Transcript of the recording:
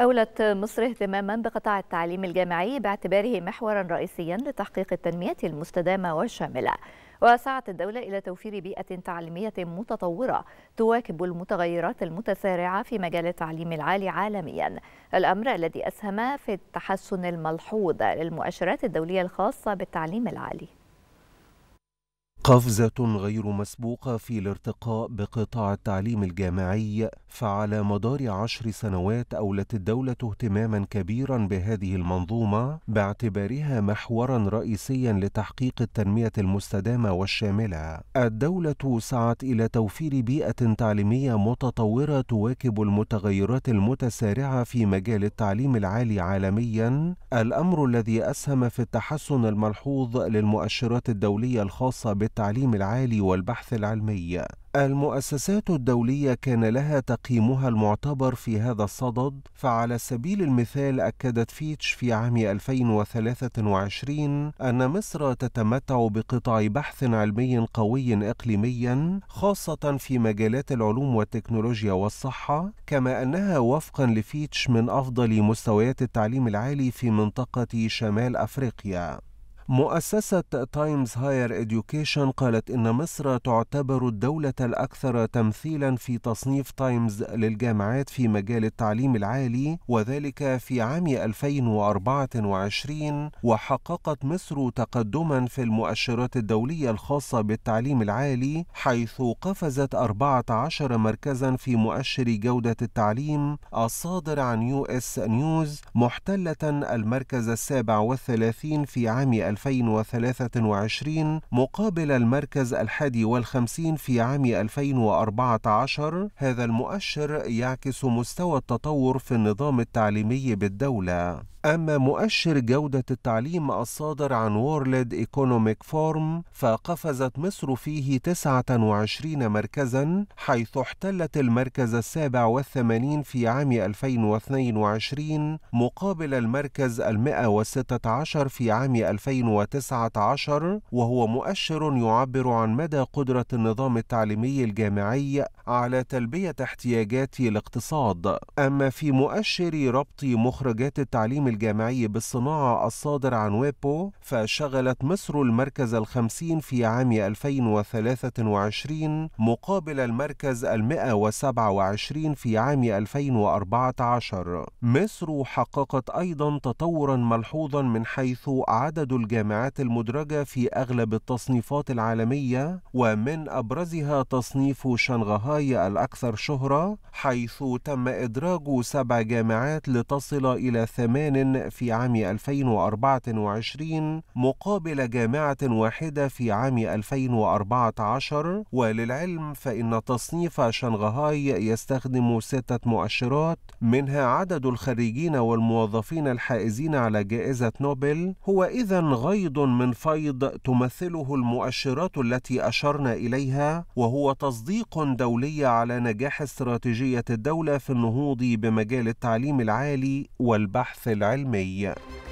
أولت مصر اهتماما بقطاع التعليم الجامعي باعتباره محورا رئيسيا لتحقيق التنمية المستدامة والشاملة وسعت الدولة إلى توفير بيئة تعليمية متطورة تواكب المتغيرات المتسارعة في مجال التعليم العالي عالميا الأمر الذي أسهم في التحسن الملحوظ للمؤشرات الدولية الخاصة بالتعليم العالي قفزة غير مسبوقة في الارتقاء بقطاع التعليم الجامعي فعلى مدار عشر سنوات أولت الدولة اهتماما كبيرا بهذه المنظومة باعتبارها محورا رئيسيا لتحقيق التنمية المستدامة والشاملة. الدولة سعت إلى توفير بيئة تعليمية متطورة تواكب المتغيرات المتسارعة في مجال التعليم العالي عالميا، الأمر الذي أسهم في التحسن الملحوظ للمؤشرات الدولية الخاصة التعليم العالي والبحث العلمي المؤسسات الدولية كان لها تقييمها المعتبر في هذا الصدد، فعلى سبيل المثال أكدت فيتش في عام 2023 أن مصر تتمتع بقطاع بحث علمي قوي إقليميا، خاصة في مجالات العلوم والتكنولوجيا والصحة، كما أنها وفقا لفيتش من أفضل مستويات التعليم العالي في منطقة شمال أفريقيا. مؤسسة تايمز هاير إديوكيشن قالت إن مصر تعتبر الدولة الأكثر تمثيلا في تصنيف تايمز للجامعات في مجال التعليم العالي وذلك في عام 2024 وحققت مصر تقدما في المؤشرات الدولية الخاصة بالتعليم العالي حيث قفزت 14 مركزا في مؤشر جودة التعليم الصادر عن يو اس نيوز محتلة المركز السابع والثلاثين في عام 2024 2023 مقابل المركز الحادي والخمسين في عام 2014 هذا المؤشر يعكس مستوى التطور في النظام التعليمي بالدولة أما مؤشر جودة التعليم الصادر عن وورلد إيكونوميك فورم فقفزت مصر فيه 29 مركزا حيث احتلت المركز السابع والثمانين في عام 2022 مقابل المركز المائة وستة عشر في عام 2021 2019 وهو مؤشر يعبر عن مدى قدرة النظام التعليمي الجامعي على تلبية احتياجات الاقتصاد أما في مؤشر ربط مخرجات التعليم الجامعي بالصناعة الصادر عن ويبو فشغلت مصر المركز الخمسين في عام 2023 مقابل المركز المئة وسبعة وعشرين في عام 2014 مصر حققت أيضا تطورا ملحوظا من حيث عدد الجامعات الجامعات المدرجة في أغلب التصنيفات العالمية ومن أبرزها تصنيف شنغهاي الأكثر شهرة حيث تم إدراج سبع جامعات لتصل إلى ثمان في عام 2024 مقابل جامعة واحدة في عام 2014 وللعلم فإن تصنيف شنغهاي يستخدم ستة مؤشرات منها عدد الخريجين والموظفين الحائزين على جائزة نوبل هو إذا غيض من فيض تمثله المؤشرات التي اشرنا اليها وهو تصديق دولي على نجاح استراتيجيه الدوله في النهوض بمجال التعليم العالي والبحث العلمي